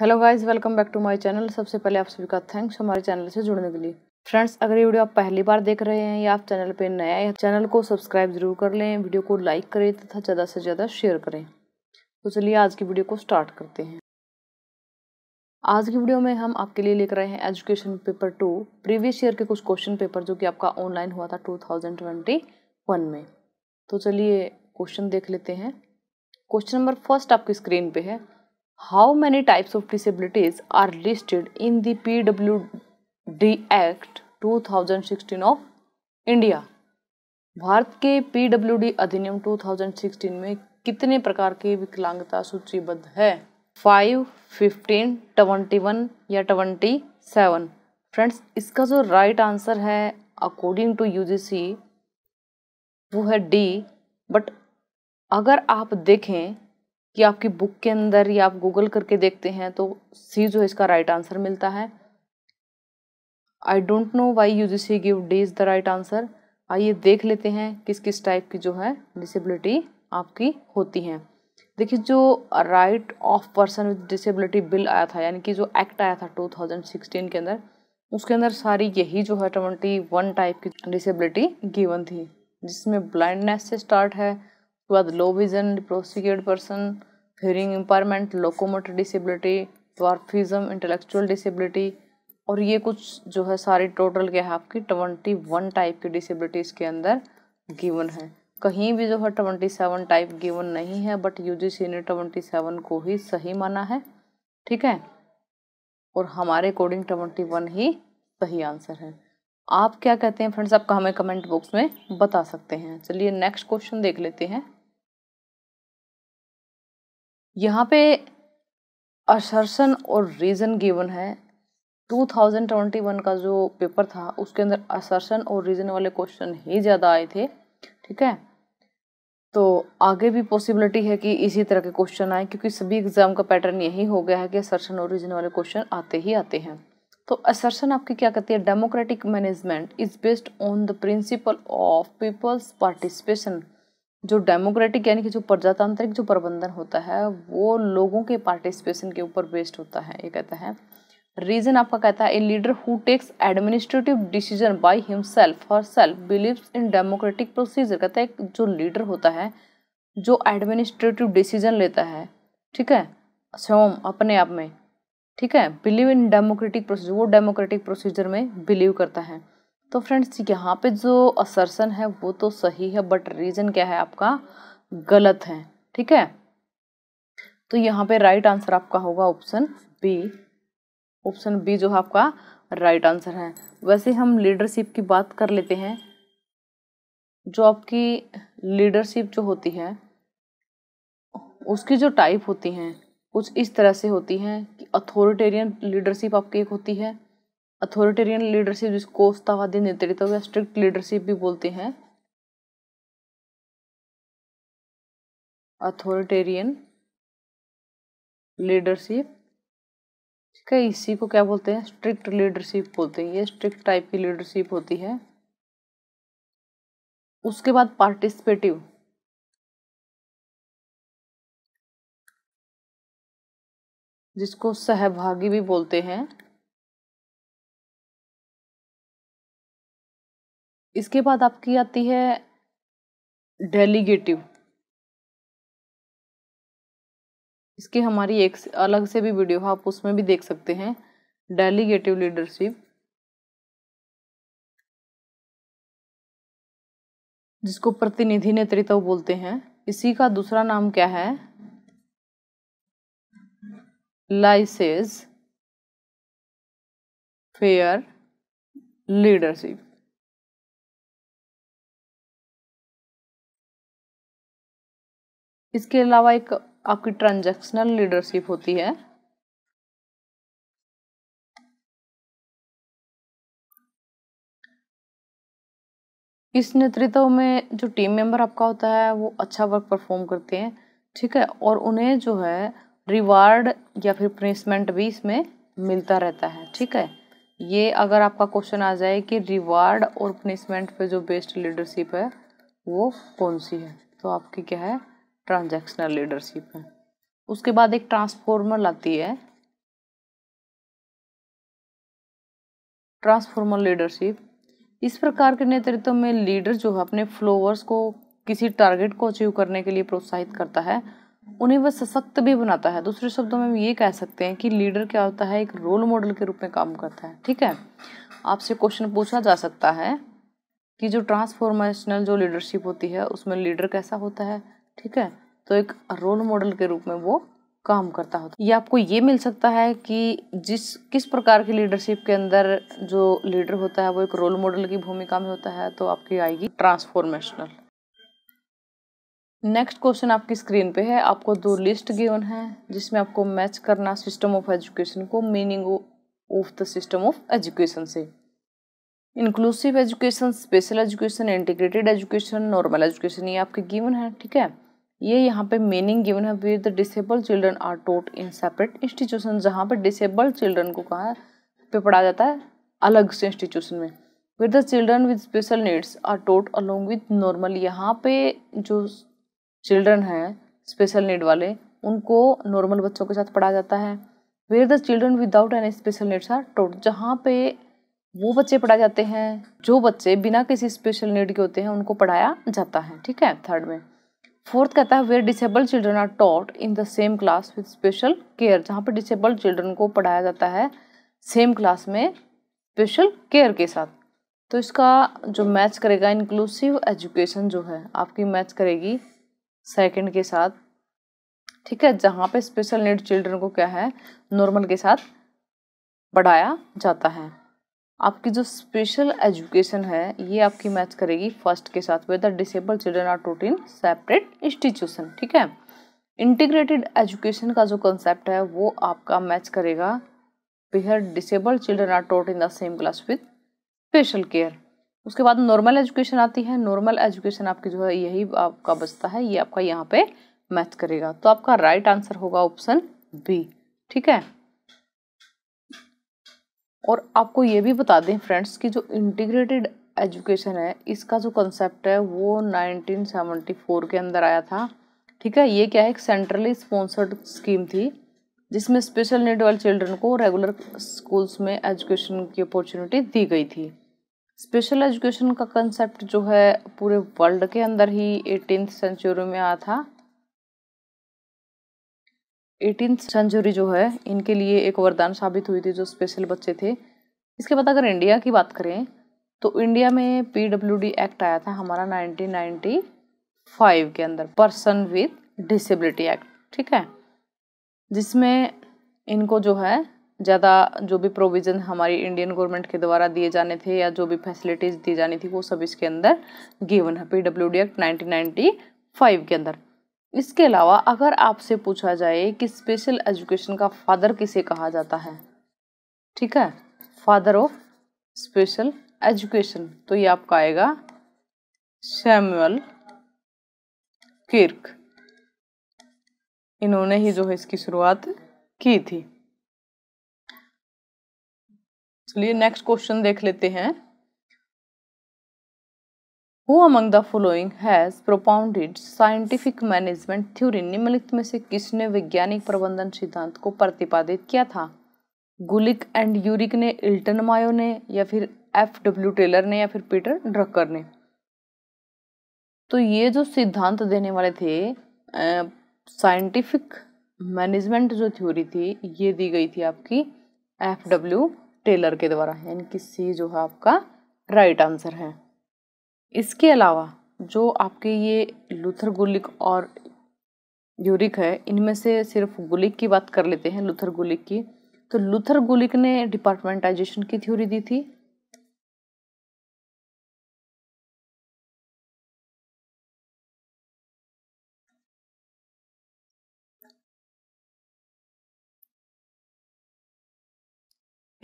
Hello guys welcome back to my channel सबसे पहले आप सभी का थैंक्स हमारे चैनल से जुड़ने के लिए फ्रेंड्स अगर ये वीडियो आप पहली बार देख रहे हैं या आप चैनल पे नया है चैनल को सब्सक्राइब जरूर कर लें वीडियो को लाइक करें तथा ज़्यादा से ज़्यादा शेयर करें तो चलिए आज की वीडियो को स्टार्ट करते हैं आज की वीडियो में हम आपके लिए लेकर आए हैं education paper two previous year के कुछ क्वेश्चन पेपर जो कि आपका ऑनलाइन हुआ था टू में तो चलिए क्वेश्चन देख लेते हैं क्वेश्चन नंबर फर्स्ट आपकी स्क्रीन पर है how many types of disabilities are listed in the PWD Act 2016 of India? Bharat के पी डब्ल्यू डी अधिनियम 2016 में कितने प्रकार की विकलांगता सूचीबद्ध है फाइव फिफ्टीन ट्वेंटी वन या ट्वेंटी सेवन फ्रेंड्स इसका जो राइट right आंसर है अकॉर्डिंग टू यूजीसी वो है डी बट अगर आप देखें कि आपकी बुक के अंदर या आप गूगल करके देखते हैं तो सी जो है इसका राइट आंसर मिलता है I don't know why you जिस give D is the right answer आइए देख लेते हैं किस किस टाइप की जो है डिसेबिलिटी आपकी होती हैं देखिए जो right of person with disability bill आया था यानी कि जो एक्ट आया था 2016 के अंदर उसके अंदर सारी यही जो है ट्वेंटी वन टाइप की डिसेबिलिटी गिवन थी जिसमें ब्लाइंडनेस से स्टार्ट है उसके बाद लो विजन प्रोसिक्यूट person hearing impairment locomotor disability dwarfism intellectual disability और ये कुछ जो है सारी टोटल क्या है आपकी ट्वेंटी वन टाइप की डिसेबिलिटी इसके अंदर गिवन है कहीं भी जो है ट्वेंटी सेवन टाइप गिवन नहीं है बट सी ने ट्वेंटी सेवन को ही सही माना है ठीक है और हमारे अकॉर्डिंग ट्वेंटी वन ही सही आंसर है आप क्या कहते हैं फ्रेंड्स आप हमें कमेंट बॉक्स में बता सकते हैं चलिए नेक्स्ट क्वेश्चन देख लेते हैं यहाँ पे असर्सन और रीज़न गिवन है 2021 का जो पेपर था उसके अंदर असर्सन और रीज़न वाले क्वेश्चन ही ज़्यादा आए थे ठीक है तो आगे भी पॉसिबिलिटी है कि इसी तरह के क्वेश्चन आए क्योंकि सभी एग्ज़ाम का पैटर्न यही हो गया है कि असर्सन और रीज़न वाले क्वेश्चन आते ही आते हैं तो असर्सन आपकी क्या कहती है democratic management is based on the principle of people's participation जो डेमोक्रेटिक यानी कि जो प्रजातांत्रिक जो प्रबंधन होता है वो लोगों के पार्टिसिपेशन के ऊपर बेस्ड होता है ये कहता है रीजन आपका कहता है a leader who takes administrative decision by himself herself believe in democratic procedure कहता है एक जो लीडर होता है जो एडमिनिस्ट्रेटिव डिसीजन लेता है ठीक है स्वयं अपने आप में ठीक है बिलीव इन डेमोक्रेटिक प्रोसीजर वो डेमोक्रेटिक प्रोसीजर में बिलीव करता है तो फ्रेंड्स यहाँ पे जो असरसन है वो तो सही है बट रीज़न क्या है आपका गलत है ठीक है तो यहाँ पे राइट आंसर आपका होगा ऑप्शन बी ऑप्शन बी जो है आपका राइट आंसर है वैसे हम लीडरशिप की बात कर लेते हैं जो आपकी लीडरशिप जो होती है उसकी जो टाइप होती हैं कुछ इस तरह से होती हैं कि अथॉरिटेरियन लीडरशिप आपकी एक होती है अथॉरिटेरियन लीडरशिप जिसको उस्तावादी नेतृत्व या स्ट्रिक्ट लीडरशिप भी बोलते हैं अथॉरिटेरियन लीडरशिप ठीक है इसी को क्या बोलते हैं स्ट्रिक्ट लीडरशिप बोलते हैं ये स्ट्रिक्ट टाइप की लीडरशिप होती है उसके बाद पार्टिसिपेटिव जिसको सहभागी भी बोलते हैं इसके बाद आपकी आती है डेलीगेटिव इसकी हमारी एक अलग से भी वीडियो है आप उसमें भी देख सकते हैं डेलीगेटिव लीडरशिप जिसको प्रतिनिधि नेतृत्व बोलते हैं इसी का दूसरा नाम क्या है लाइसेज फेयर लीडरशिप इसके अलावा एक आपकी ट्रांजैक्शनल लीडरशिप होती है इस नेतृत्व में जो टीम मेंबर आपका होता है वो अच्छा वर्क परफॉर्म करते हैं ठीक है और उन्हें जो है रिवार्ड या फिर पनिशमेंट भी इसमें मिलता रहता है ठीक है ये अगर आपका क्वेश्चन आ जाए कि रिवार्ड और पनिशमेंट पे जो बेस्ट लीडरशिप है वो कौन सी है तो आपकी क्या है ट्रांजैक्शनल लीडरशिप है उसके बाद एक ट्रांसफॉर्मर लाती है ट्रांसफॉर्मर लीडरशिप इस प्रकार के नेतृत्व में लीडर जो है अपने फ्लोवर्स को किसी टारगेट को अचीव करने के लिए प्रोत्साहित करता है उन्हें वह सशक्त भी बनाता है दूसरे शब्दों में हम ये कह सकते हैं कि लीडर क्या होता है एक रोल मॉडल के रूप में काम करता है ठीक है आपसे क्वेश्चन पूछा जा सकता है कि जो ट्रांसफॉर्मेशनल जो लीडरशिप होती है उसमें लीडर कैसा होता है ठीक है तो एक रोल मॉडल के रूप में वो काम करता होता है ये आपको ये मिल सकता है कि जिस किस प्रकार की लीडरशिप के अंदर जो लीडर होता है वो एक रोल मॉडल की भूमिका में होता है तो आपकी आएगी ट्रांसफॉर्मेशनल नेक्स्ट क्वेश्चन आपकी स्क्रीन पे है आपको दो लिस्ट गिवन है जिसमें आपको मैच करना सिस्टम ऑफ एजुकेशन को meaning of the system of education से inclusive education special education integrated education normal education ये आपके गिवन है ठीक है ये यहाँ पे मीनिंग गिवन है with the disabled children are taught in separate institution जहाँ पे डिसेबल्ड चिल्ड्रन को कहा पे पढ़ा जाता है अलग से इंस्टीट्यूशन में with the children with special needs are taught along with normal यहाँ पे जो चिल्ड्रन हैं स्पेशल नीड वाले उनको नॉर्मल बच्चों के साथ पढ़ाया जाता है where the children without any special needs are taught जहाँ पे वो बच्चे पढ़ाए जाते हैं जो बच्चे बिना किसी स्पेशल नीड के होते हैं उनको पढ़ाया जाता है ठीक है थर्ड में फोर्थ कहता है where disabled children are taught in the same class with special care जहाँ पर डिसेबल्ड चिल्ड्रन को पढ़ाया जाता है सेम क्लास में स्पेशल केयर के साथ तो इसका जो मैच करेगा इंक्लूसिव एजुकेशन जो है आपकी मैच करेगी सेकंड के साथ ठीक है जहाँ पे स्पेशल नीड चिल्ड्रन को क्या है नॉर्मल के साथ पढ़ाया जाता है आपकी जो स्पेशल एजुकेशन है ये आपकी मैच करेगी फर्स्ट के साथ whether disable children are taught in separate institution ठीक है इंटीग्रेटेड एजुकेशन का जो कंसेप्ट है वो आपका मैच करेगा where disable children are taught in the same class with special care उसके बाद नॉर्मल एजुकेशन आती है नॉर्मल एजुकेशन आपकी जो है यही आपका बचता है ये आपका यहाँ पे मैच करेगा तो आपका राइट right आंसर होगा ऑप्शन बी ठीक है और आपको ये भी बता दें फ्रेंड्स कि जो इंटीग्रेटेड एजुकेशन है इसका जो कंसेप्ट है वो 1974 के अंदर आया था ठीक है ये क्या है एक सेंट्रली स्पॉन्सर्ड स्कीम थी जिसमें स्पेशल नीड वाले चिल्ड्रन को रेगुलर स्कूल्स में एजुकेशन की अपॉर्चुनिटी दी गई थी स्पेशल एजुकेशन का कंसेप्ट जो है पूरे वर्ल्ड के अंदर ही एटीन सेंचुरी में आया था एटीन सेंचुरी जो है इनके लिए एक वरदान साबित हुई थी जो स्पेशल बच्चे थे इसके बाद अगर इंडिया की बात करें तो इंडिया में पी एक्ट आया था हमारा 1995 के अंदर पर्सन विद डिसेबिलिटी एक्ट ठीक है जिसमें इनको जो है ज़्यादा जो भी प्रोविज़न हमारी इंडियन गवर्नमेंट के द्वारा दिए जाने थे या जो भी फैसिलिटीज़ दी जानी थी वो सब इसके अंदर गिवन है पी एक्ट नाइनटीन के अंदर इसके अलावा अगर आपसे पूछा जाए कि स्पेशल एजुकेशन का फादर किसे कहा जाता है ठीक है फादर ऑफ स्पेशल एजुकेशन तो ये आपका आएगा सैमुअल किर्क इन्होंने ही जो है इसकी शुरुआत की थी चलिए नेक्स्ट क्वेश्चन देख लेते हैं who among the following has propounded scientific management theory निम्नलिखित में से किसने वैज्ञानिक प्रबंधन सिद्धांत को प्रतिपादित किया था गुलिक एंड यूरिक ने इल्टन मायो ने या फिर एफ डब्ल्यू टेलर ने या फिर पीटर ड्रकर ने तो ये जो सिद्धांत देने वाले थे साइंटिफिक मैनेजमेंट जो थ्योरी थी ये दी गई थी आपकी एफ डब्ल्यू टेलर के द्वारा यानी कि सी जो है आपका राइट right आंसर है इसके अलावा जो आपके ये लूथर गुलिक और यूरिक है इनमें से सिर्फ गुलिक की बात कर लेते हैं लूथर गुलिक की तो लूथर गुलिक ने डिपार्टमेंटाइजेशन की थ्योरी दी थी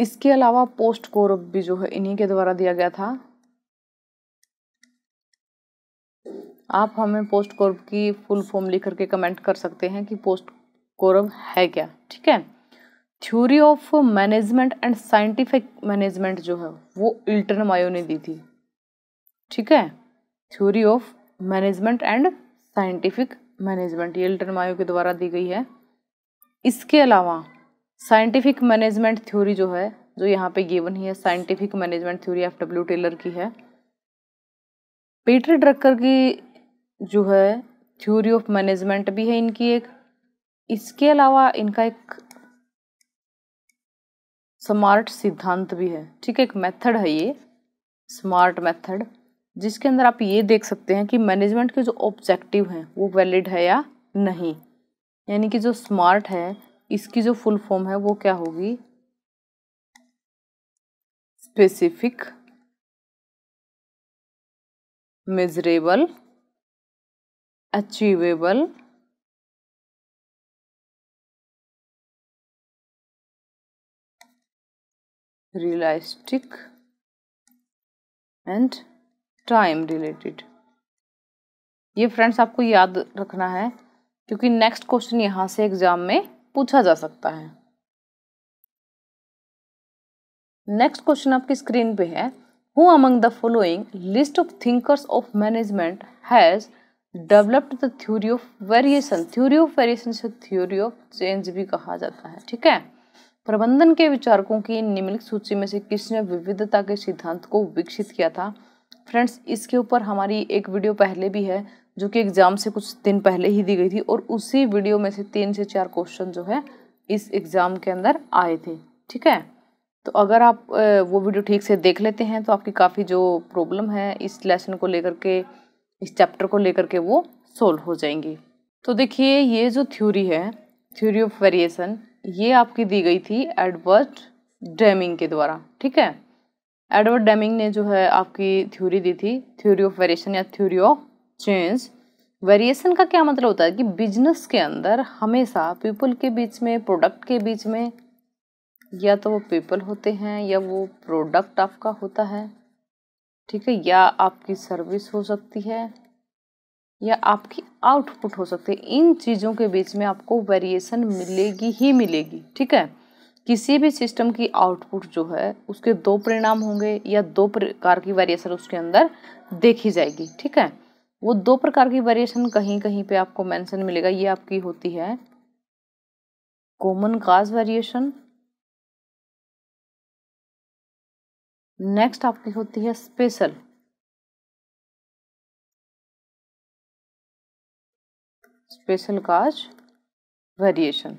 इसके अलावा पोस्ट कोरब भी जो है इन्हीं के द्वारा दिया गया था आप हमें पोस्ट कोरब की फुल फॉर्म लिख करके कमेंट कर सकते हैं कि पोस्ट कोरब है क्या ठीक है theory of management and scientific management जो है वो इल्टन मायो ने दी थी ठीक है theory of management and scientific management ये इल्टन मायो के द्वारा दी गई है इसके अलावा साइंटिफिक मैनेजमेंट थ्योरी जो है जो यहाँ पे गिवन ही है scientific management theory F W Taylor की है पीटर ड्रकर की जो है थ्योरी ऑफ मैनेजमेंट भी है इनकी एक इसके अलावा इनका एक स्मार्ट सिद्धांत भी है ठीक है एक मेथड है ये स्मार्ट मेथड जिसके अंदर आप ये देख सकते हैं कि मैनेजमेंट के जो ऑब्जेक्टिव हैं वो वैलिड है या नहीं यानी कि जो स्मार्ट है इसकी जो फुल फॉर्म है वो क्या होगी specific measurable achievable realistic and time related ये फ्रेंड्स आपको याद रखना है क्योंकि नेक्स्ट क्वेश्चन यहां से एग्जाम में पूछा जा सकता है नेक्स्ट क्वेश्चन आपकी स्क्रीन पे है who among the following list of thinkers of management has developed the theory of variation theory of variation से थ्योरी ऑफ चेंज भी कहा जाता है ठीक है प्रबंधन के विचारकों की निम्नलिखित सूची में से किसने विविधता के सिद्धांत को विकसित किया था फ्रेंड्स इसके ऊपर हमारी एक वीडियो पहले भी है जो कि एग्जाम से कुछ दिन पहले ही दी गई थी और उसी वीडियो में से तीन से चार क्वेश्चन जो है इस एग्ज़ाम के अंदर आए थे ठीक है तो अगर आप वो वीडियो ठीक से देख लेते हैं तो आपकी काफ़ी जो प्रॉब्लम है इस लेसन को लेकर के इस चैप्टर को लेकर के वो सोल्व हो जाएंगी तो देखिए ये जो थ्योरी है थ्योरी ऑफ वेरिएशन ये आपकी दी गई थी एडवर्ड डेमिंग के द्वारा ठीक है एडवर्ड डेमिंग ने जो है आपकी थ्योरी दी थी थ्योरी ऑफ वेरिएशन या थ्योरी ऑफ चेंज वेरिएशन का क्या मतलब होता है कि बिजनेस के अंदर हमेशा पीपल के बीच में प्रोडक्ट के बीच में या तो वो पीपल होते हैं या वो प्रोडक्ट आपका होता है ठीक है या आपकी सर्विस हो सकती है या आपकी आउटपुट हो सकती है इन चीज़ों के बीच में आपको वेरिएशन मिलेगी ही मिलेगी ठीक है किसी भी सिस्टम की आउटपुट जो है उसके दो परिणाम होंगे या दो प्रकार की वेरिएशन उसके अंदर देखी जाएगी ठीक है वो दो प्रकार की वेरिएशन कहीं कहीं पे आपको मेंशन मिलेगा ये आपकी होती है कॉमन काज वेरिएशन नेक्स्ट आपकी होती है special special cause variation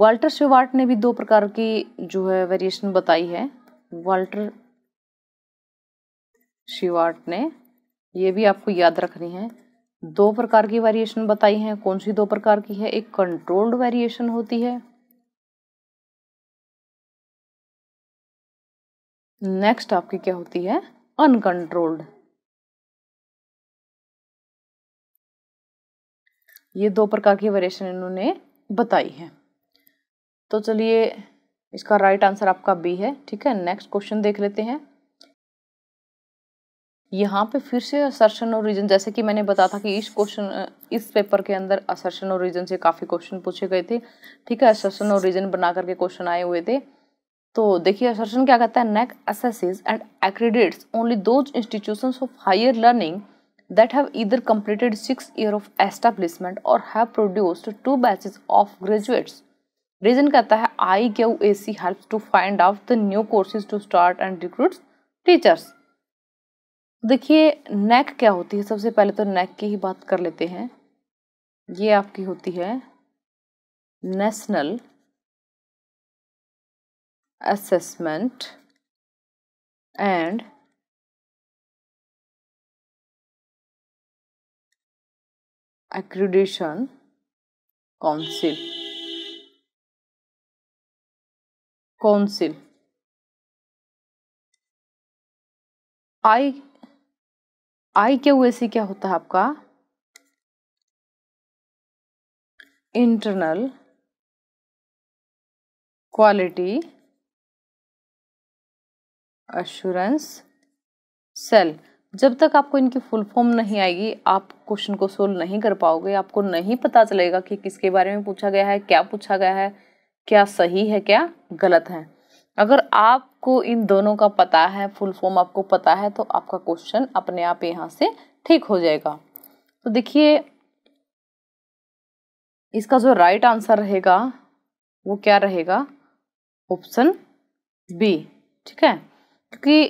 Walter Shewhart ने भी दो प्रकार की जो है वेरिएशन बताई है वाल्टर शिवार्ट ने ये भी आपको याद रखनी है दो प्रकार की वेरिएशन बताई है कौन सी दो प्रकार की है एक कंट्रोल्ड वेरिएशन होती है नेक्स्ट आपकी क्या होती है अनकंट्रोल्ड ये दो प्रकार की वेरिएशन इन्होंने बताई है तो चलिए इसका राइट आंसर आपका बी है ठीक है नेक्स्ट क्वेश्चन देख लेते हैं यहाँ पे फिर से असर्शन और रीजन जैसे कि मैंने बताया था कि इस क्वेश्चन इस पेपर के अंदर असर्शन और रीजन से काफ़ी क्वेश्चन पूछे गए थे ठीक है असर्शन और रीजन बना करके क्वेश्चन आए हुए थे तो देखिए सर्शन क्या कहता है NAAC assesses and accredits only those institution of higher learning that have either completed six year of establishment और have produced two batches of graduates reason कहता है I Q A C help to find out the new courses to start and recruit teachers देखिए NAAC क्या होती है सबसे पहले तो नेक की ही बात कर लेते हैं ये आपकी होती है national assessment and accreditation council council I I के हुए सी क्या होता है आपका इंटरनल क्वालिटी अश्योरेंस सेल जब तक आपको इनकी फुल फॉर्म नहीं आएगी आप क्वेश्चन को सोल्व नहीं कर पाओगे आपको नहीं पता चलेगा कि किसके बारे में पूछा गया है क्या पूछा गया है क्या सही है क्या गलत है अगर आपको इन दोनों का पता है फुल फॉर्म आपको पता है तो आपका क्वेश्चन अपने आप यहाँ से ठीक हो जाएगा तो देखिए इसका जो राइट आंसर रहेगा वो क्या रहेगा ऑप्शन बी ठीक है कि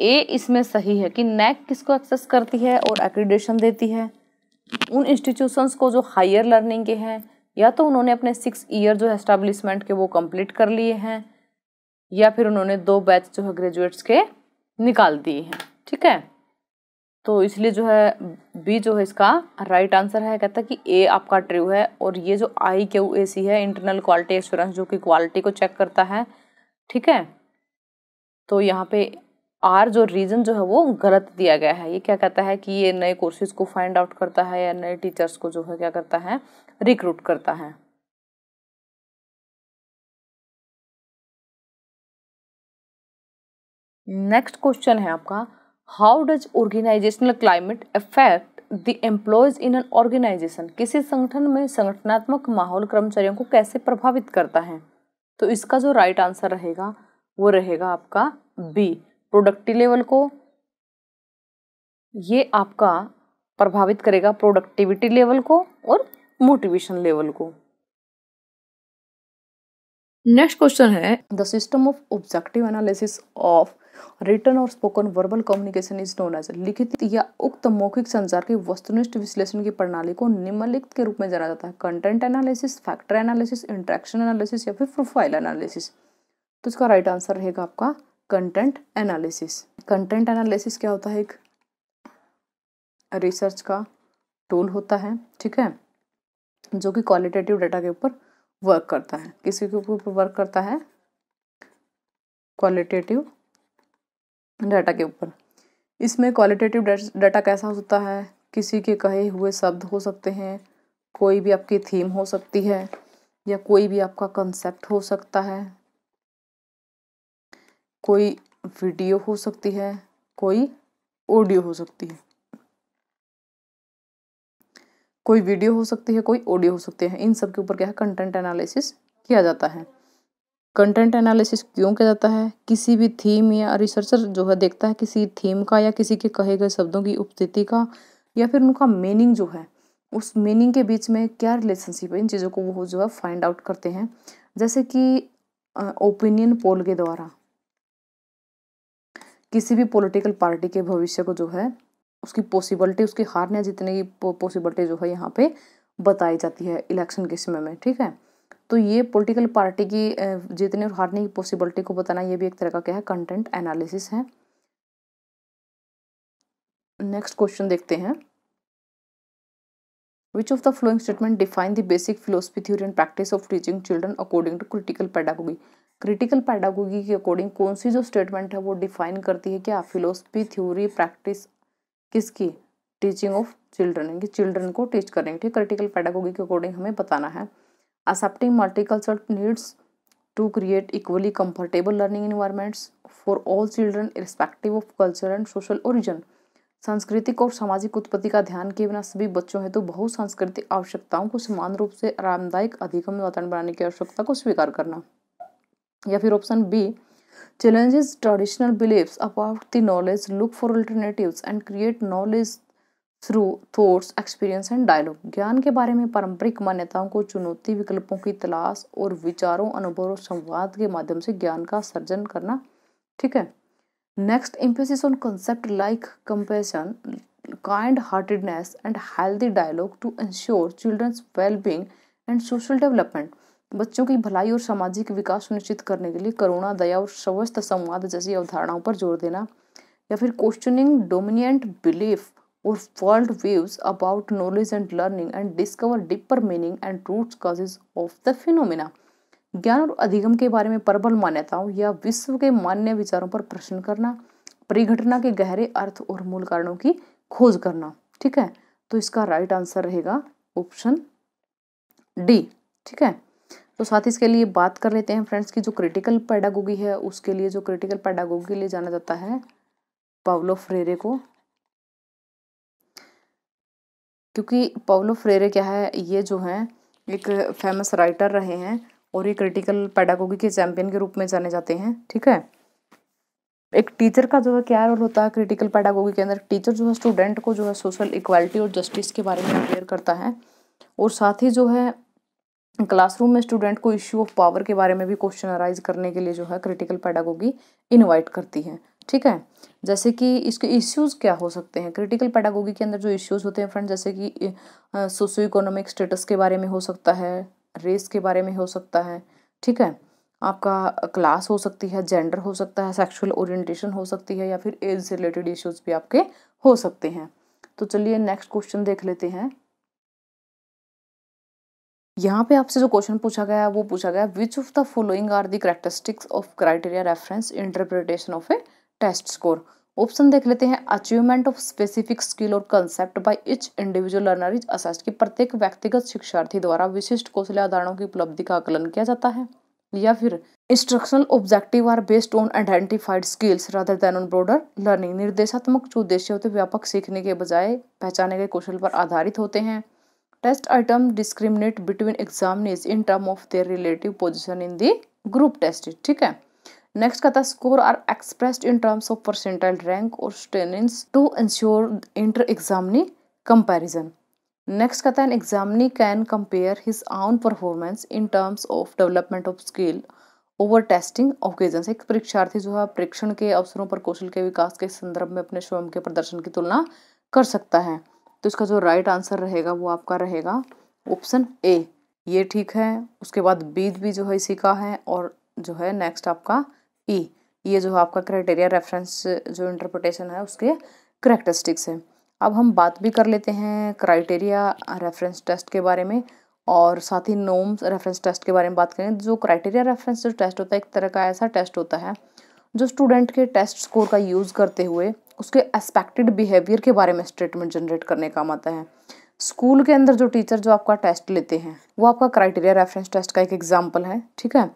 ए इसमें सही है कि नैक किसको एक्सेस करती है और एक्रीडेशन देती है उन इंस्टीट्यूशंस को जो हायर लर्निंग के हैं या तो उन्होंने अपने सिक्स ईयर जो एस्टेब्लिशमेंट के वो कंप्लीट कर लिए हैं या फिर उन्होंने दो बैच जो है ग्रेजुएट्स के निकाल दिए हैं ठीक है तो इसलिए जो है बी जो है इसका राइट आंसर है कहता है कि ए आपका ट्रू है और ये जो आई क्यू ए सी है इंटरनल क्वालिटी एश्योरेंस जो कि क्वालिटी को चेक करता है ठीक है तो यहाँ पे आर जो रीज़न जो है वो गलत दिया गया है ये क्या कहता है कि ये नए कोर्सेज को फाइंड आउट करता है या नए टीचर्स को जो है क्या करता है रिक्रूट करता है नेक्स्ट क्वेश्चन है आपका how does organizational climate affect the employees in an organization किसी संगठन में संगठनात्मक माहौल कर्मचारियों को कैसे प्रभावित करता है तो इसका जो राइट right आंसर रहेगा वो रहेगा आपका बी प्रोडक्टिव लेवल को ये आपका प्रभावित करेगा प्रोडक्टिविटी लेवल को और मोटिवेशन लेवल को नेक्स्ट क्वेश्चन है the system of objective analysis of written और spoken verbal communication is known as लिखित या उक्त मौखिक संचार के वस्तुनिष्ठ विश्लेषण की प्रणाली को निम्नलिखित के रूप में जाना जाता है content analysis factor analysis interaction analysis या फिर प्रोफाइल एनालिसिस तो इसका राइट आंसर रहेगा आपका कंटेंट एनालिसिस कंटेंट एनालिसिस क्या होता है एक रिसर्च का टूल होता है ठीक है जो कि क्वालिटेटिव डाटा के ऊपर वर्क करता है किसी के ऊपर वर्क करता है क्वालिटेटिव डाटा के ऊपर इसमें क्वालिटेटिव डाटा कैसा होता है किसी के कहे हुए शब्द हो सकते हैं कोई भी आपकी थीम हो सकती है या कोई भी आपका कंसेप्ट हो सकता है कोई वीडियो हो सकती है कोई ऑडियो हो सकती है कोई वीडियो हो सकती है कोई ऑडियो हो सकती है इन सब के ऊपर क्या है कंटेंट एनालिसिस किया जाता है कंटेंट एनालिसिस क्यों किया जाता है किसी भी थीम या रिसर्चर जो है देखता है किसी थीम का या किसी के कहे गए शब्दों की उपस्थिति का या फिर उनका मीनिंग जो है उस मीनिंग के बीच में क्या रिलेशनशिप है इन चीज़ों को वो जो है फाइंड आउट करते हैं जैसे कि ओपिनियन पोल के द्वारा किसी भी पॉलिटिकल पार्टी के भविष्य को जो है उसकी पॉसिबिलिटी उसकी हारने या की पॉसिबिलिटी जो है यहाँ पे बताई जाती है इलेक्शन के समय में ठीक है तो ये पॉलिटिकल पार्टी की जीतने और हारने की पॉसिबिलिटी को बताना ये भी एक तरह का क्या है कंटेंट एनालिसिस है नेक्स्ट क्वेश्चन देखते हैं which of the following statement define the basic philosophy theory and practice of teaching children according to critical pedagogy critical pedagogy के अकॉर्डिंग कौन सी जो स्टेटमेंट है वो डिफाइन करती है क्या फिलोसफी थ्योरी प्रैक्टिस किसकी टीचिंग ऑफ चिल्ड्रन की कि चिल्ड्रन को टीच करेंगे ठीक है क्रिटिकल पैडागोगी के अकॉर्डिंग हमें बताना है accepting multiculture needs to create equally comfortable learning environments for all children respective of culture and social origin सांस्कृतिक और सामाजिक उत्पत्ति का ध्यान किए बिना सभी बच्चों हेतु तो बहु सांस्कृतिक आवश्यकताओं को समान रूप से आरामदायक अधिगम वातावरण बनाने की आवश्यकता को स्वीकार करना या फिर option B challenges traditional beliefs about the knowledge look for alternatives and create knowledge through thoughts experience and dialogue ज्ञान के बारे में पारंपरिक मान्यताओं को चुनौती विकल्पों की तलाश और विचारों अनुभव और संवाद के माध्यम से ज्ञान का सर्जन करना ठीक है next emphasis on concept like compassion kind heartedness and healthy dialogue to ensure children's wellbeing and social development बच्चों की भलाई और सामाजिक विकास सुनिश्चित करने के लिए करुणा दया और स्वस्थ संवाद जैसी अवधारणाओं पर जोर देना या फिर क्वेश्चनिंग डोमिनियंट बिलीफ और world views about knowledge and learning and discover deeper meaning and root causes of the phenomena ज्ञान और अधिगम के बारे में प्रबल मान्यताओं या विश्व के मान्य विचारों पर प्रश्न करना परिघटना के गहरे अर्थ और मूल कारणों की खोज करना ठीक है तो इसका राइट आंसर रहेगा ऑप्शन डी ठीक है तो साथ ही इसके लिए बात कर लेते हैं फ्रेंड्स की जो क्रिटिकल पैडागोगी है उसके लिए जो क्रिटिकल पैडागोगी के लिए जाना जाता है पावलो फ्रेरे को क्योंकि पावलो फ्रेरे क्या है ये जो है एक फेमस राइटर रहे हैं और ये क्रिटिकल पैडागोगी के चैंपियन के रूप में जाने जाते हैं ठीक है एक टीचर का जो है क्या रोल होता है क्रिटिकल पैडागोगी के अंदर टीचर जो है स्टूडेंट को जो है सोशल इक्वालिटी और जस्टिस के बारे में अवेयर करता है और साथ ही जो है क्लासरूम में स्टूडेंट को इश्यू ऑफ पावर के बारे में भी क्वेश्चन अराइज करने के लिए जो है क्रिटिकल पैडागोगी इन्वाइट करती है ठीक है जैसे कि इसके इश्यूज क्या हो सकते हैं क्रिटिकल पैडागोगी के अंदर जो इश्यूज होते हैं फ्रेंड जैसे कि सोशो इकोनॉमिक स्टेटस के बारे में हो सकता है रेस के बारे में हो सकता है ठीक है आपका क्लास हो सकती है जेंडर हो सकता है सेक्सुअल ओरिएंटेशन हो सकती है या फिर एज से रिलेटेड इश्यूज भी आपके हो सकते हैं तो चलिए नेक्स्ट क्वेश्चन देख लेते हैं यहाँ पे आपसे जो क्वेश्चन पूछा गया है वो पूछा गया which of the following are the characteristics of criteria reference interpretation of a test score option देख लेते हैं अचीवमेंट ऑफ स्पेसिफिक स्किल और concept by each individual learner is assessed कि प्रत्येक व्यक्तिगत शिक्षार्थी द्वारा विशिष्ट कौशल आधारणों की उपलब्धि का आकलन किया जाता है या फिर instructional objective are based on identified skills rather than on broader learning निर्देशात्मक जो उद्देश्य होते व्यापक सीखने के बजाय पहचाने गए कौशल पर आधारित होते हैं Test item discriminate between examinees in term of their relative position in the group test. ठीक है नेक्स्ट कहता था score are expressed in terms of percentile rank और stanines to ensure inter examinee comparison next कहता है an examinee can compare his own performance in terms of development of skill over testing occasion एक परीक्षार्थी जो है परीक्षण के अवसरों पर कौशल के विकास के संदर्भ में अपने स्वयं के प्रदर्शन की तुलना कर सकता है तो इसका जो राइट आंसर रहेगा वो आपका रहेगा ऑप्शन ए ये ठीक है उसके बाद बीज भी जो है इसी का है और जो है नेक्स्ट आपका ई e, ये जो है आपका क्राइटेरिया रेफरेंस जो इंटरप्रटेशन है उसके करेक्टरिस्टिक्स है अब हम बात भी कर लेते हैं क्राइटेरिया रेफरेंस टेस्ट के बारे में और साथ ही नोम्स रेफरेंस टेस्ट के बारे में बात करें जो क्राइटेरिया रेफरेंस जो टेस्ट होता है एक तरह का ऐसा टेस्ट होता है जो स्टूडेंट के टेस्ट स्कोर का यूज़ करते हुए उसके एस्पेक्टेड बिहेवियर के बारे में स्टेटमेंट जनरेट करने काम आता है स्कूल के अंदर जो टीचर जो आपका टेस्ट लेते हैं वो आपका क्राइटेरिया रेफरेंस टेस्ट का एक एग्जाम्पल है ठीक है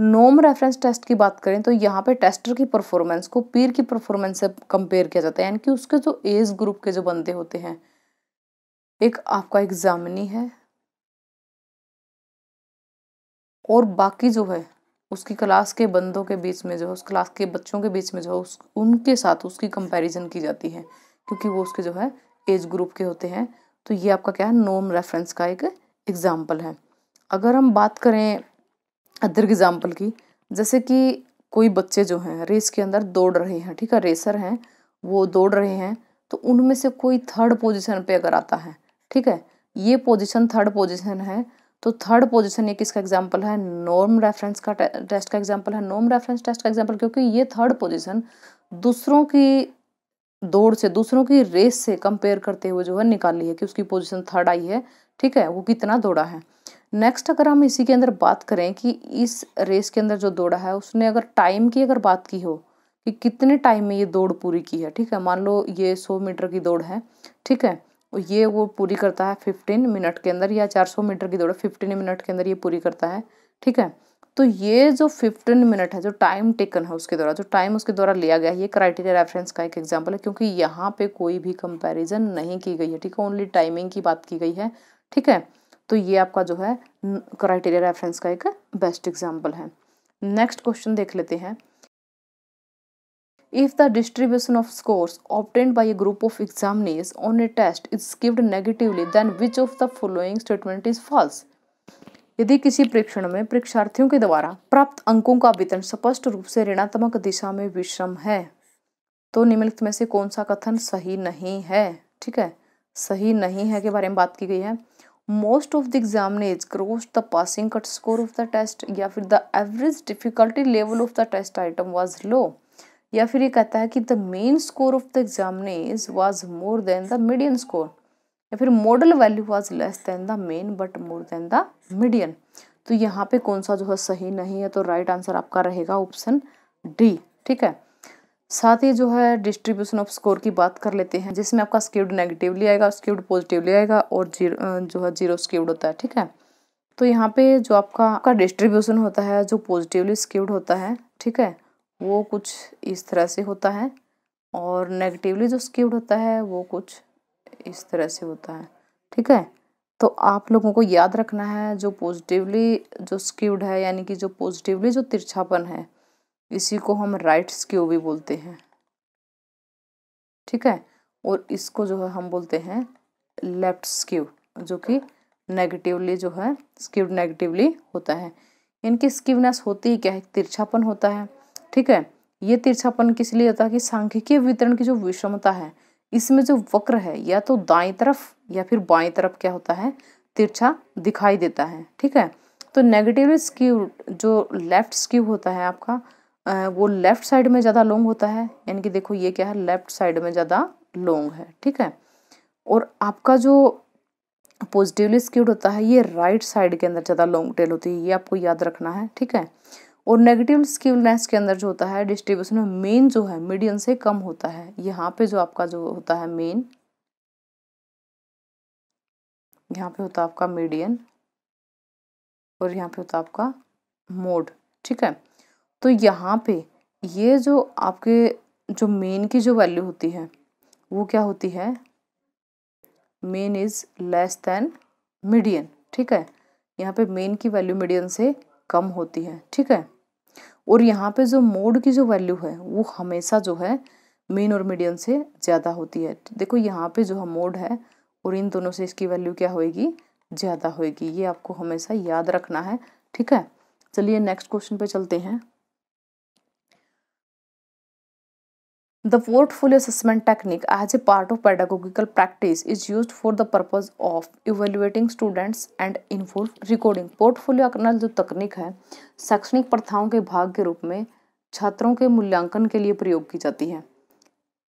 नॉम रेफरेंस टेस्ट की बात करें तो यहाँ पे टेस्टर की परफॉर्मेंस को पीर की परफॉर्मेंस से कंपेयर किया जाता है यानी कि उसके जो एज ग्रुप के जो बंदे होते हैं एक आपका एग्जामिनी है और बाकी जो है उसकी क्लास के बंदों के बीच में जो है उस क्लास के बच्चों के बीच में जो है उस उनके साथ उसकी कंपैरिजन की जाती है क्योंकि वो उसके जो है एज ग्रुप के होते हैं तो ये आपका क्या है नोम रेफरेंस का एक एग्ज़ाम्पल है अगर हम बात करें अदर एग्ज़ाम्पल की जैसे कि कोई बच्चे जो हैं रेस के अंदर दौड़ रहे हैं ठीक है रेसर हैं वो दौड़ रहे हैं तो उनमें से कोई थर्ड पोजिशन पर अगर आता है ठीक है ये पोजिशन थर्ड पोजिशन है तो थर्ड पोजिशन एक इसका एग्जाम्पल है नॉर्म रेफरेंस का टेस्ट का एग्जाम्पल है नॉर्म रेफरेंस टेस्ट का एग्जाम्पल क्योंकि ये थर्ड पोजिशन दूसरों की दौड़ से दूसरों की रेस से कंपेयर करते हुए जो है निकाली है कि उसकी पोजिशन थर्ड आई है ठीक है वो कितना दौड़ा है नेक्स्ट अगर हम इसी के अंदर बात करें कि इस रेस के अंदर जो दौड़ा है उसने अगर टाइम की अगर बात की हो कि कितने टाइम में ये दौड़ पूरी की है ठीक है मान लो ये सौ मीटर की दौड़ है ठीक है और तो ये वो पूरी करता है फिफ्टीन मिनट के अंदर या चार सौ मीटर की दौड़ फिफ्टीन मिनट के अंदर ये पूरी करता है ठीक है तो ये जो फिफ्टीन मिनट है जो टाइम टेकन है उसके द्वारा जो टाइम उसके द्वारा लिया गया है ये क्राइटेरिया रेफरेंस का एक एग्जाम्पल है क्योंकि यहाँ पे कोई भी कंपेरिजन नहीं की गई है ठीक है ओनली टाइमिंग की बात की गई है ठीक है तो ये आपका जो है क्राइटेरिया रेफरेंस का एक बेस्ट एग्जाम्पल है नेक्स्ट क्वेश्चन देख लेते हैं If the distribution of scores obtained by a group of examinees on a test is skewed negatively, then which of the following statement is false? यदि किसी परीक्षण में परीक्षार्थियों के द्वारा प्राप्त अंकों का वितरण स्पष्ट रूप से ऋणात्मक दिशा में विषम है तो निम्नलिखित में से कौन सा कथन सही नहीं है ठीक है सही नहीं है के बारे में बात की गई है most of the examinees cross the passing cut score of the test या फिर the average difficulty level of the test item was low या फिर ये कहता है कि the mean score of the examinees was more than the median score या फिर modal value was less than the mean but more than the median तो यहाँ पे कौन सा जो है सही नहीं है तो राइट आंसर आपका रहेगा ऑप्शन डी ठीक है साथ ही जो है डिस्ट्रीब्यूशन ऑफ स्कोर की बात कर लेते हैं जिसमें आपका स्क्यूड नेगेटिवली आएगा स्क्यूड पॉजिटिवली आएगा और जीरो जो है जीरो स्क्यूड होता है ठीक है तो यहाँ पे जो आपका आपका डिस्ट्रीब्यूशन होता है जो पॉजिटिवली स्क्यूड होता है ठीक है वो कुछ इस तरह से होता है और नेगेटिवली जो स्क्यूड होता है वो कुछ इस तरह से होता है ठीक है तो आप लोगों को याद रखना है जो पॉजिटिवली जो स्क्यूड है यानी कि जो पॉजिटिवली जो तिरछापन है इसी को हम राइट स्क्यू भी बोलते हैं ठीक है और इसको जो है हम बोलते हैं लेफ्ट स्क्यू जो कि नेगेटिवली जो है स्क्यूड नेगेटिवली होता है इनकी स्क्यूनेस होती ही क्या है तिरछापन होता है ठीक है ये तिरछापन किस लिए होता है कि सांख्यिकीय वितरण की जो विषमता है इसमें जो वक्र है या तो दाई तरफ या फिर बाई तरफ क्या होता है तिरछा दिखाई देता है ठीक है तो नेगेटिव स्क्यू जो लेफ्ट स्क्यू होता है आपका वो लेफ्ट साइड में ज़्यादा लॉन्ग होता है यानी कि देखो ये क्या है लेफ्ट साइड में ज़्यादा लॉन्ग है ठीक है और आपका जो पॉजिटिवली स्क्यूड होता है ये राइट साइड के अंदर ज़्यादा लॉन्ग टेल होती है ये आपको याद रखना है ठीक है और नेगेटिव स्किवनेस के अंदर जो होता है डिस्ट्रीब्यूशन में मेन जो है मीडियन से कम होता है यहाँ पे जो आपका जो होता है मेन यहाँ पे होता है आपका मीडियन और यहाँ पे होता है आपका मोड ठीक है तो यहाँ पे ये जो आपके जो मेन की जो वैल्यू होती है वो क्या होती है mean is less than median ठीक है यहाँ पे मेन की वैल्यू मीडियन से कम होती है ठीक है और यहाँ पे जो मोड की जो वैल्यू है वो हमेशा जो है मीन और मीडियम से ज़्यादा होती है देखो यहाँ पे जो हम मोड है और इन दोनों से इसकी वैल्यू क्या होएगी ज़्यादा होएगी ये आपको हमेशा याद रखना है ठीक है चलिए नेक्स्ट क्वेश्चन पे चलते हैं The portfolio assessment technique as a part of pedagogical practice is used for the purpose of evaluating students and involve recording. Portfolio अकनल जो तकनीक है शैक्षणिक प्रथाओं के भाग के रूप में छात्रों के मूल्यांकन के लिए प्रयोग की जाती है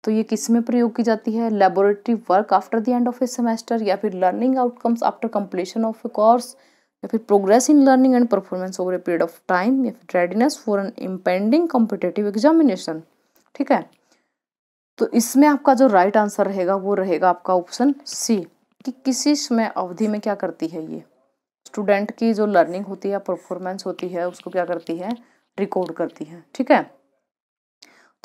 तो ये किस में प्रयोग की जाती है laboratory work after the end of a semester या फिर learning outcomes after completion of a course या फिर progress in learning and performance over a period of time या फिर readiness for an impending competitive examination ठीक है तो इसमें आपका जो राइट आंसर रहेगा वो रहेगा आपका ऑप्शन सी कि किसी समय अवधि में क्या करती है ये स्टूडेंट की जो लर्निंग होती है परफॉर्मेंस होती है उसको क्या करती है रिकॉर्ड करती है ठीक है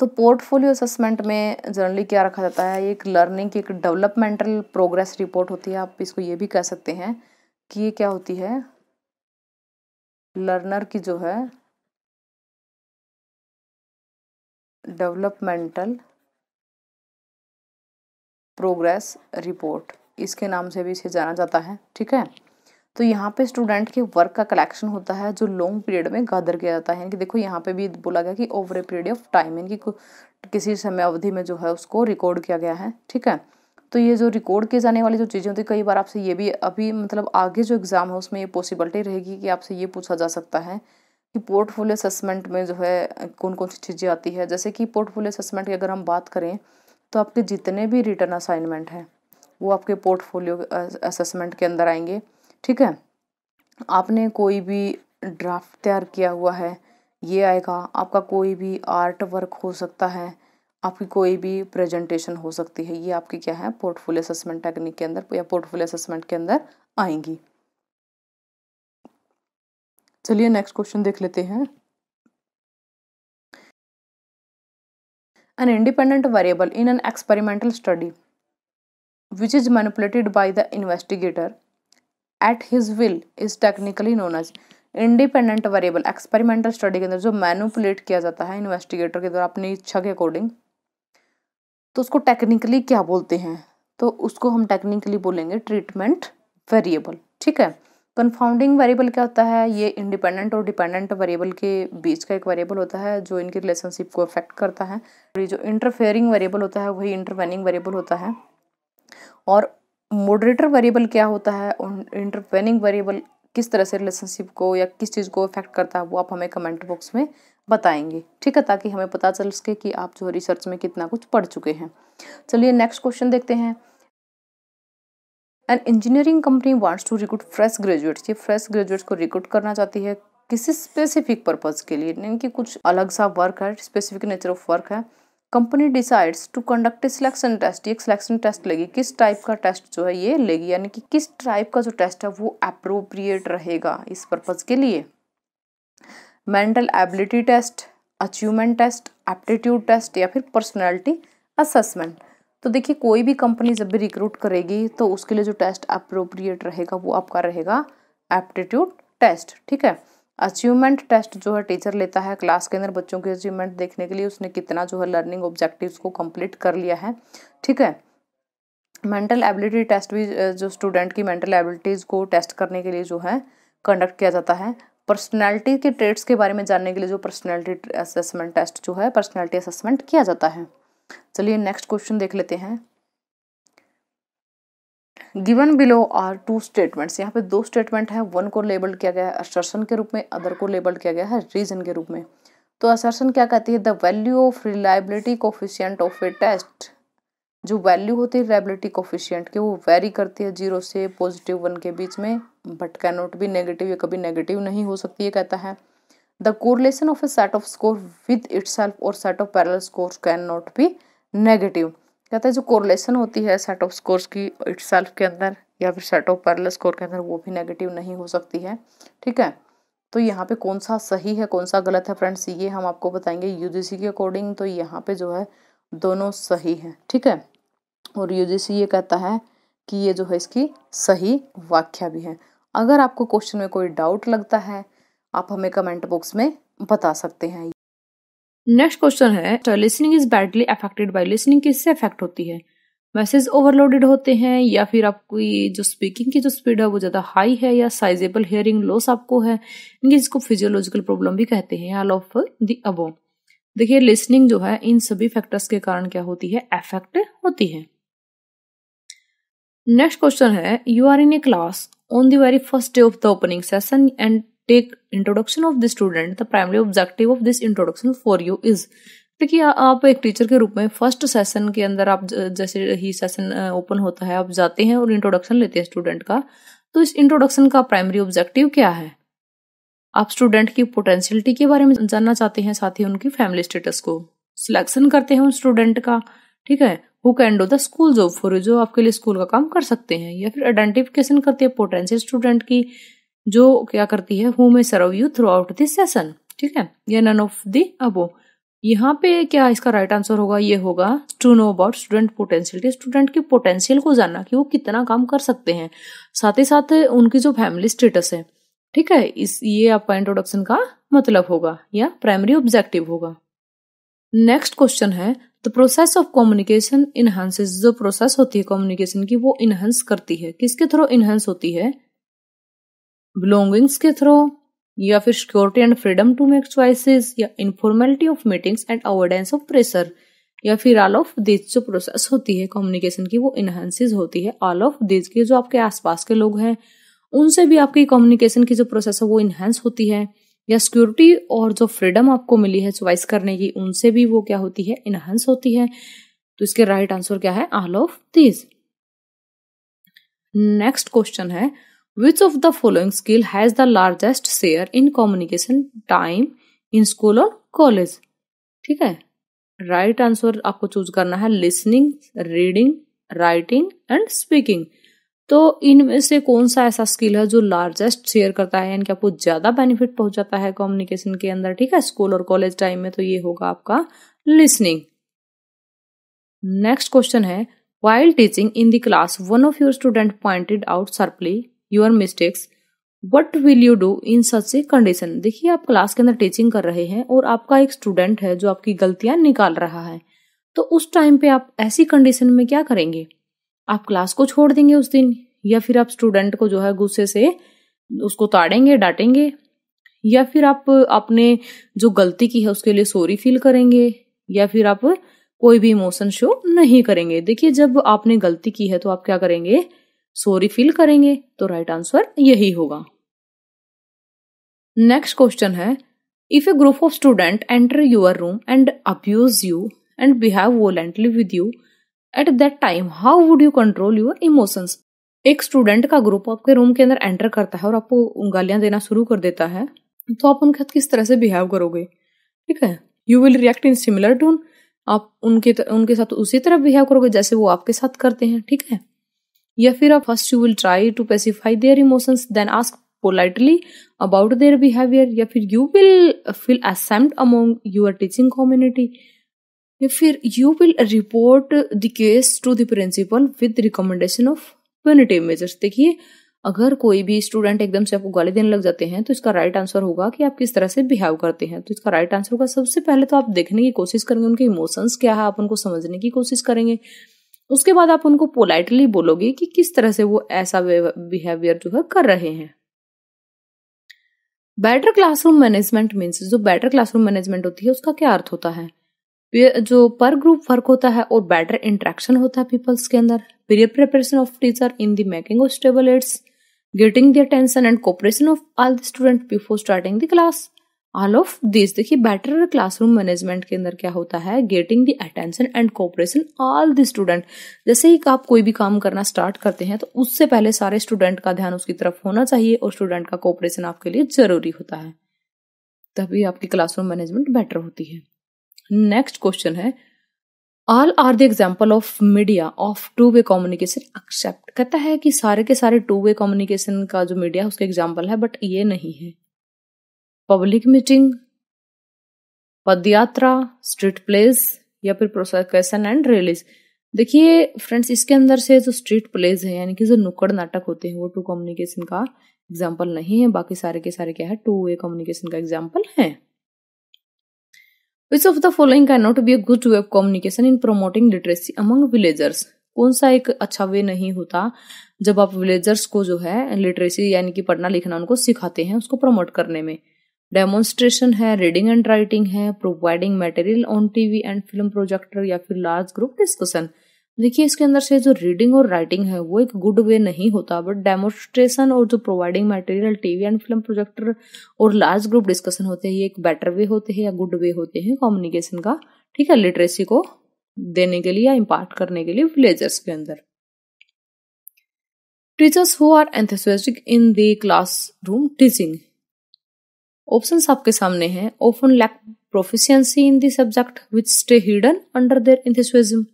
तो पोर्टफोलियो असेसमेंट में जनरली क्या रखा जाता है एक लर्निंग की एक डेवलपमेंटल प्रोग्रेस रिपोर्ट होती है आप इसको ये भी कह सकते हैं कि ये क्या होती है लर्नर की जो है डेवलपमेंटल प्रोग्रेस रिपोर्ट इसके नाम से भी इसे जाना जाता है ठीक है तो यहाँ पे स्टूडेंट के वर्क का कलेक्शन होता है जो लॉन्ग पीरियड में गादर किया जाता है यानी कि देखो यहाँ पे भी बोला गया कि over a period of time यानी कि किसी समय अवधि में जो है उसको रिकॉर्ड किया गया है ठीक है तो ये जो रिकॉर्ड किए जाने वाली जो चीज़ें होती है कई बार आपसे ये भी अभी मतलब आगे जो एग्ज़ाम है उसमें ये पॉसिबिलिटी रहेगी कि आपसे ये पूछा जा सकता है कि पोर्टफोलियो असेसमेंट में जो है कौन कौन सी चीज़ें आती है जैसे कि पोर्टफोलियो असेसमेंट की अगर हम बात करें तो आपके जितने भी रिटर्न असाइनमेंट हैं वो आपके पोर्टफोलियो असेसमेंट के अंदर आएंगे ठीक है आपने कोई भी ड्राफ्ट तैयार किया हुआ है ये आएगा आपका कोई भी आर्ट वर्क हो सकता है आपकी कोई भी प्रेजेंटेशन हो सकती है ये आपकी क्या है पोर्टफोलियो असेसमेंट टेक्निक के अंदर या पोर्टफोलियो असेसमेंट के अंदर आएंगी चलिए नेक्स्ट क्वेश्चन देख लेते हैं an independent variable in an experimental study which is manipulated by the investigator at his will is technically known as independent variable experimental study के अंदर जो मैनुपुलेट किया जाता है इन्वेस्टिगेटर के द्वारा अपनी इच्छा के अकॉर्डिंग तो उसको टेक्निकली क्या बोलते हैं तो उसको हम टेक्निकली बोलेंगे ट्रीटमेंट वेरिएबल ठीक है कन्फाउंडिंग वेरिएबल क्या होता है ये इंडिपेंडेंट और डिपेंडेंट वेरिएबल के बीच का एक वेरिएबल होता है जो इनकी रिलेशनशिप को अफेक्ट करता है और ये जो इंटरफेयरिंग वेरिएबल होता है वही इंटरवेनिंग वेरिएबल होता है और मॉडरेटर वेरिएबल क्या होता है इंटरवेनिंग वेरिएबल किस तरह से रिलेशनशिप को या किस चीज़ को इफेक्ट करता है वो आप हमें कमेंट बॉक्स में बताएंगे ठीक है ताकि हमें पता चल सके कि आप जो रिसर्च में कितना कुछ पढ़ चुके हैं चलिए नेक्स्ट क्वेश्चन देखते हैं an engineering company wants to recruit fresh graduates ये फ्रेश ग्रेजुएट्स को रिक्रूट करना चाहती है किसी स्पेसिफिक पर्पज़ के लिए यानी कि कुछ अलग सा वर्क है स्पेसिफिक नेचर ऑफ वर्क है company decides to conduct a selection test एक सिलेक्शन टेस्ट लेगी किस टाइप का टेस्ट जो है ये लेगी यानी कि किस टाइप का जो टेस्ट है वो अप्रोप्रिएट रहेगा इस पर्पज़ के लिए mental ability test achievement test aptitude test या फिर पर्सनैलिटी असेसमेंट तो देखिए कोई भी कंपनी जब भी रिक्रूट करेगी तो उसके लिए जो टेस्ट अप्रोप्रिएट रहेगा वो आपका रहेगा एप्टीट्यूड टेस्ट ठीक है अचीवमेंट टेस्ट जो है टीचर लेता है क्लास के अंदर बच्चों के अचीवमेंट देखने के लिए उसने कितना जो है लर्निंग ऑब्जेक्टिव को कम्प्लीट कर लिया है ठीक है मेंटल एबिलिटी टेस्ट भी जो स्टूडेंट की मेंटल एबिलिटीज़ को टेस्ट करने के लिए जो है कंडक्ट किया जाता है पर्सनैलिटी के ट्रेड्स के बारे में जानने के लिए जो पर्सनैलिटी असेसमेंट टेस्ट जो है पर्सनैलिटी असेसमेंट किया जाता है चलिए नेक्स्ट क्वेश्चन देख लेते हैं given below are two statements यहाँ पे दो स्टेटमेंट है वन को लेबल किया गया है असर्सन के रूप में अदर को लेबल किया गया है रीजन के रूप में तो असर्सन क्या कहती है the value of reliability coefficient of a test जो वैल्यू होती है रिलायबिलिटी कोफिशियंट की वो वेरी करती है जीरो से पॉजिटिव वन के बीच में बट कैन भी नेगेटिव या कभी नेगेटिव नहीं हो सकती है कहता है the correlation of a set of score with itself or set of parallel scores can not be negative कहते हैं जो कोरलेशन होती है सेट ऑफ स्कोर्स की सेल्फ के अंदर या फिर सेट ऑफ पैरल स्कोर के अंदर वो भी नेगेटिव नहीं हो सकती है ठीक है तो यहाँ पे कौन सा सही है कौन सा गलत है फ्रेंड्स ये हम आपको बताएंगे यूजीसी के अकॉर्डिंग तो यहाँ पे जो है दोनों सही है ठीक है और यूजीसी ये कहता है कि ये जो है इसकी सही व्याख्या भी है अगर आपको क्वेश्चन में कोई डाउट लगता है आप हमें कमेंट बॉक्स में बता सकते हैं नेक्स्ट क्वेश्चन है listening is badly affected by listening किससे अफेक्ट होती है मैसेज ओवरलोडेड होते हैं या फिर आपकी जो स्पीकिंग की जो स्पीड है वो ज़्यादा हाई है या साइजेबल हियरिंग लॉस आपको है जिसको फिजियोलॉजिकल प्रॉब्लम भी कहते हैं ऑल ऑफ द अबो देखिए लिसनिंग जो है इन सभी फैक्टर्स के कारण क्या होती है अफेक्ट होती है नेक्स्ट क्वेश्चन है you are in a class on the very first day of the opening session and take introduction of the student the primary objective of this introduction for you is क्योंकि आप एक teacher के रूप में first session के अंदर आप जैसे ही सेशन ओपन होता है आप जाते हैं और इंट्रोडक्शन लेते हैं स्टूडेंट का तो इस इंट्रोडक्शन का प्राइमरी ऑब्जेक्टिव क्या है आप स्टूडेंट की पोटेंशियलिटी के बारे में जानना चाहते हैं साथ ही उनकी फैमिली स्टेटस को सिलेक्शन करते हैं उन स्टूडेंट का ठीक है who can do the school job for you जो आपके लिए स्कूल का काम कर सकते हैं या फिर आइडेंटिफिकेशन करते हैं पोटेंशियल स्टूडेंट की जो क्या करती है who may serve you throughout this session ठीक है या नन ऑफ दी अबो यहाँ पे क्या इसका राइट right आंसर होगा ये होगा to know about student potential student की पोटेंशियल को जानना कि वो कितना काम कर सकते हैं साथ ही साथ उनकी जो फैमिली स्टेटस है ठीक है इस ये आपका इंट्रोडक्शन का मतलब होगा या प्राइमरी ऑब्जेक्टिव होगा नेक्स्ट क्वेश्चन है the process of communication enhances जो प्रोसेस होती है कम्युनिकेशन की वो इनहेंस करती है किसके थ्रू इनहेंस होती है बिलोंगिंग्स के थ्रू या फिर security and freedom to make choices या informality of meetings and avoidance of pressure या फिर ऑल ऑफ दिस जो प्रोसेस होती है कम्युनिकेशन की वो इनहेंसेज होती है ऑल ऑफ दिस के जो आपके आसपास के लोग हैं उनसे भी आपकी कम्युनिकेशन की जो प्रोसेस है वो इनहेंस होती है या सिक्योरिटी और जो फ्रीडम आपको मिली है चॉइस करने की उनसे भी वो क्या होती है इनहेंस होती है तो इसके राइट right आंसर क्या है all of this next question है which of the following skill has the largest share in communication time in school और कॉलेज ठीक है राइट आंसर आपको चूज करना है listening reading writing and speaking तो इनमें से कौन सा ऐसा स्किल है जो लार्जेस्ट शेयर करता है यानी कि आपको ज्यादा बेनिफिट पहुंचाता है कम्युनिकेशन के अंदर ठीक है स्कूल और कॉलेज टाइम में तो ये होगा आपका लिसनिंग नेक्स्ट क्वेश्चन है while teaching in the class one of your student pointed out sharply your mistakes what will you do in such a condition देखिए आप क्लास के अंदर टीचिंग कर रहे हैं और आपका एक स्टूडेंट है जो आपकी गलतियां निकाल रहा है तो उस टाइम पे आप ऐसी कंडीशन में क्या करेंगे आप क्लास को छोड़ देंगे उस दिन या फिर आप स्टूडेंट को जो है गुस्से से उसको ताड़ेंगे डांटेंगे या फिर आप अपने जो गलती की है उसके लिए सॉरी फील करेंगे या फिर आप कोई भी इमोशन शो नहीं करेंगे देखिए जब आपने गलती की है तो आप क्या करेंगे सॉरी फील करेंगे तो राइट आंसर यही होगा नेक्स्ट क्वेश्चन है if a group of student enter your room and abuse you and behave violently with you at that time how would you control your emotions एक स्टूडेंट का group आपके room के अंदर enter करता है और आपको गालियां देना शुरू कर देता है तो आप उनके साथ किस तरह से बिहेव करोगे ठीक है you will react in similar tone आप उनके उनके साथ उसी तरह बिहेव करोगे जैसे वो आपके साथ करते हैं ठीक है या फिर आप first you will try to pacify their emotions then ask politely about their behaviour या फिर you will feel ashamed among your teaching community या फिर you will report the case to the principal with recommendation of preventive measures देखिए अगर कोई भी student एकदम से आपको गाली देने लग जाते हैं तो इसका राइट आंसर होगा कि आप किस तरह से बिहेव करते हैं तो इसका राइट आंसर होगा सबसे पहले तो आप देखने की कोशिश करेंगे उनके इमोशंस क्या है आप उनको समझने की कोशिश करेंगे उसके बाद आप उनको पोलाइटली बोलोगे कि किस तरह से वो ऐसा बिहेवियर जो है कर रहे हैं बेटर क्लासरूम मैनेजमेंट मीन्स जो बेटर क्लासरूम मैनेजमेंट होती है उसका क्या अर्थ होता है जो पर ग्रुप वर्क होता है और बेटर इंट्रैक्शन होता है पीपल्स के अंदर prior preparation of teacher in the making of stable aids getting the attention and cooperation of all the student before starting the class all of this देखिए better classroom management के अंदर क्या होता है getting the attention and cooperation all the student जैसे ही आप कोई भी काम करना स्टार्ट करते हैं तो उससे पहले सारे स्टूडेंट का ध्यान उसकी तरफ होना चाहिए और स्टूडेंट का कोऑपरेशन आपके लिए जरूरी होता है तभी आपकी क्लासरूम मैनेजमेंट बेटर होती है नेक्स्ट क्वेश्चन है all are the example of media of two way communication except कहता है कि सारे के सारे टू वे कम्युनिकेशन का जो मीडिया है उसका एग्जाम्पल है बट ये नहीं है public meeting padyatra street place या फिर प्रोसेशन एंड रिलीज देखिए फ्रेंड्स इसके अंदर से जो स्ट्रीट प्लेस है यानी कि जो नुक्कड़ नाटक होते हैं वो टू कम्युनिकेशन का एग्जाम्पल नहीं है बाकी सारे के सारे क्या है टू वे कम्युनिकेशन का एग्जाम्पल है which of the following can not be a good way of communication in promoting literacy among villagers कौन सा एक अच्छा वे नहीं होता जब आप विलेजर्स को जो है लिटरेसी यानी कि पढ़ना लिखना उनको सिखाते हैं उसको प्रमोट करने में डेमोन्स्ट्रेशन है रीडिंग एंड राइटिंग है providing material on TV and film projector या फिर लार्ज ग्रुप डिस्कशन देखिए इसके अंदर से जो रीडिंग और राइटिंग है वो एक गुड वे नहीं होता बट डेमोस्ट्रेशन और जो providing material TV and film projector और लार्ज ग्रुप डिस्कशन होते हैं ये एक बेटर वे होते हैं या गुड वे होते हैं कम्युनिकेशन का ठीक है लिटरेसी को देने के लिए या इम्पार्ट करने के लिए विलेजर्स के अंदर teachers who are enthusiastic in the room teaching options आपके सामने हैं often lack proficiency in the subject which stay hidden under their enthusiasm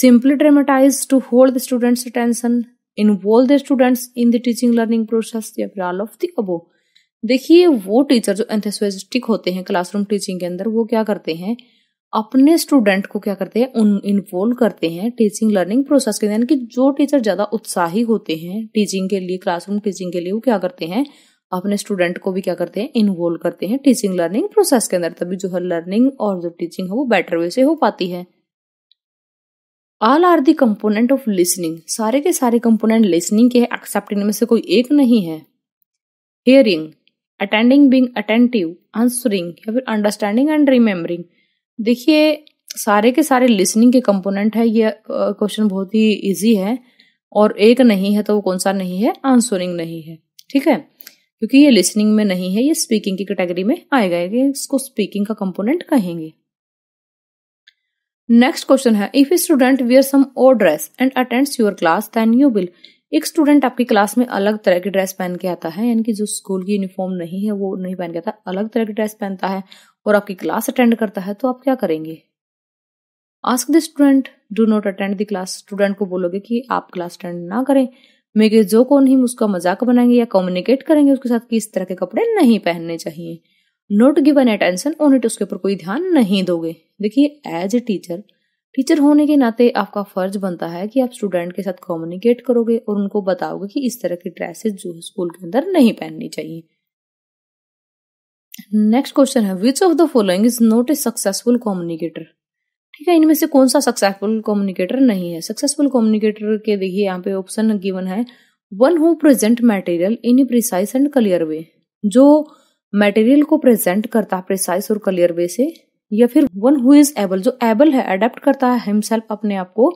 simply dramatize to hold the students attention involve the students in the teaching learning process या फिर all of the above देखिए वो teacher जो एंथेसिस्टिक होते हैं classroom teaching के अंदर वो क्या करते हैं अपने स्टूडेंट को क्या करते हैं उन इन्वॉल्व करते हैं टीचिंग लर्निंग प्रोसेस के यानी कि जो टीचर ज़्यादा उत्साही होते हैं टीचिंग के लिए क्लासरूम टीचिंग के लिए वो क्या करते हैं अपने स्टूडेंट को भी क्या करते हैं इन्वॉल्व करते हैं टीचिंग लर्निंग प्रोसेस के अंदर तभी जो है लर्निंग और जो टीचिंग है वो बेटर वे से हो पाती है all are the component of listening सारे के सारे कंपोनेंट लिसनिंग के एक्सेप्टिंग में से कोई एक नहीं है hearing attending being attentive answering या फिर अंडरस्टैंडिंग एंड रिमेम्बरिंग देखिए सारे के सारे लिसनिंग के कंपोनेंट है ये क्वेश्चन uh, बहुत ही ईजी है और एक नहीं है तो वो कौन सा नहीं है आंसरिंग नहीं है ठीक है क्योंकि ये लिसनिंग में नहीं है ये स्पीकिंग की कैटेगरी में आएगा ये इसको स्पीकिंग का कंपोनेंट कहेंगे नेक्स्ट क्वेश्चन है if a student wear some odd dress and attends your class then you will एक स्टूडेंट आपकी क्लास में अलग तरह की ड्रेस पहन के आता है यानी कि जो स्कूल की यूनिफॉर्म नहीं है वो नहीं पहन के आता अलग तरह की ड्रेस पहनता है और आपकी क्लास अटेंड करता है तो आप क्या करेंगे ask the student do not attend the class student को बोलोगे कि आप क्लास अटेंड ना करें मेरे जो कौन ही उसका मजाक बनाएंगे या कम्युनिकेट करेंगे उसके साथ कि इस तरह के कपड़े नहीं पहनने चाहिए not given attention on it उसके ऊपर कोई ध्यान नहीं दोगे देखिए एज ए टीचर टीचर होने के नाते आपका फर्ज बनता है कि आप स्टूडेंट के साथ कम्युनिकेट करोगे और उनको बताओगे कि इस तरह की ड्रेसेस जो है स्कूल के अंदर नहीं पहननी चाहिए नेक्स्ट क्वेश्चन है which of the following is not a successful communicator ठीक है इनमें से कौन सा सक्सेसफुल कम्युनिकेटर नहीं है सक्सेसफुल कम्युनिकेटर के देखिए यहाँ पे ऑप्शन गिवन है one who present material in precise and clear way जो मटेरियल को प्रेजेंट करता है प्रिसाइस और क्लियर वे से या फिर वन हु इज एबल जो एबल है अडेप्ट करता है हिमसेल्फ अपने आप को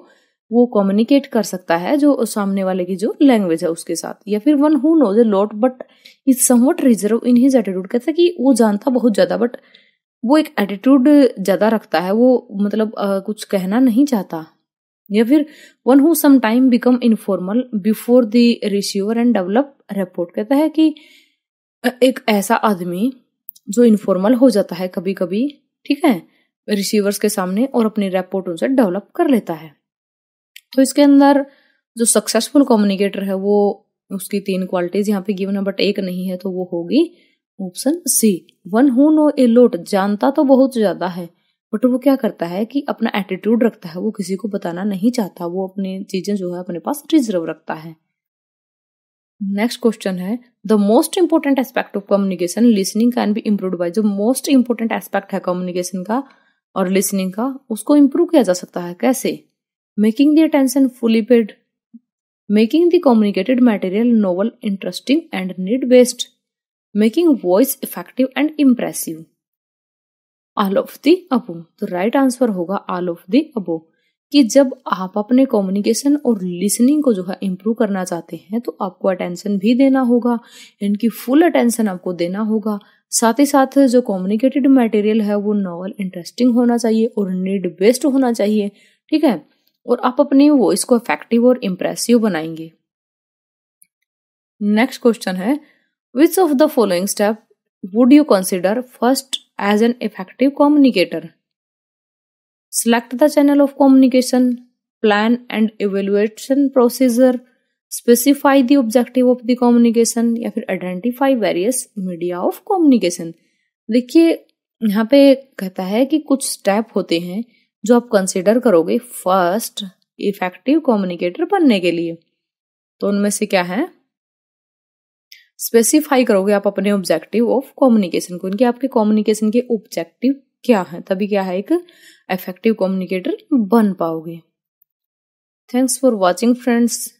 वो कम्युनिकेट कर सकता है जो सामने वाले की जो लैंग्वेज है उसके साथ या फिर one who knows a lot but is somewhat reserved in his attitude कहता है कि वो जानता बहुत ज्यादा बट वो एक एटीट्यूड ज़्यादा रखता है वो मतलब आ, कुछ कहना नहीं चाहता या फिर वन हु समाइम become informal before the receiver and develop rapport कहता है कि एक ऐसा आदमी जो इनफॉर्मल हो जाता है कभी कभी ठीक है रिसीवर्स के सामने और अपनी रेपोर्ट उनसे डेवलप कर लेता है तो इसके अंदर जो सक्सेसफुल कम्युनिकेटर है वो उसकी तीन क्वालिटीज यहाँ पे गिवन है बट एक नहीं है तो वो होगी option C one who know a lot जानता तो बहुत ज्यादा है बट वो क्या करता है कि अपना एटीट्यूड रखता है वो किसी को बताना नहीं चाहता वो अपनी चीजें जो है अपने पास रिजर्व रखता है नेक्स्ट क्वेश्चन है the most important aspect of communication listening can be improve by जो मोस्ट इंपॉर्टेंट एस्पेक्ट है कम्युनिकेशन का और लिसनिंग का उसको इम्प्रूव किया जा सकता है कैसे making the attention fully paid making the communicated material novel interesting and need based making voice effective and impressive. All of the above. the right answer hoga all of the above. कि जब आप अपने communication और listening को जो है improve करना चाहते हैं तो आपको अटेंशन भी देना होगा इनकी फुल अटेंशन आपको देना होगा साथ ही साथ जो कम्युनिकेटेड मटेरियल है वो नॉवल इंटरेस्टिंग होना चाहिए और नीड बेस्ड होना चाहिए ठीक है और आप अपनी वॉइस को इफेक्टिव और इम्प्रेसिव बनाएंगे नेक्स्ट क्वेश्चन है Which of the following step would you consider first as an effective communicator? Select the channel of communication, plan and evaluation procedure, specify the objective of the communication या फिर identify various media of communication. देखिए यहाँ पे कहता है कि कुछ step होते हैं जो आप कंसिडर करोगे फर्स्ट इफेक्टिव कम्युनिकेटर बनने के लिए तो उनमें से क्या है स्पेसिफाई करोगे आप अपने ऑब्जेक्टिव ऑफ कम्युनिकेशन को इनके आपके कम्युनिकेशन के ऑब्जेक्टिव क्या है तभी क्या है एक इफेक्टिव कम्युनिकेटर बन पाओगे थैंक्स फॉर वॉचिंग फ्रेंड्स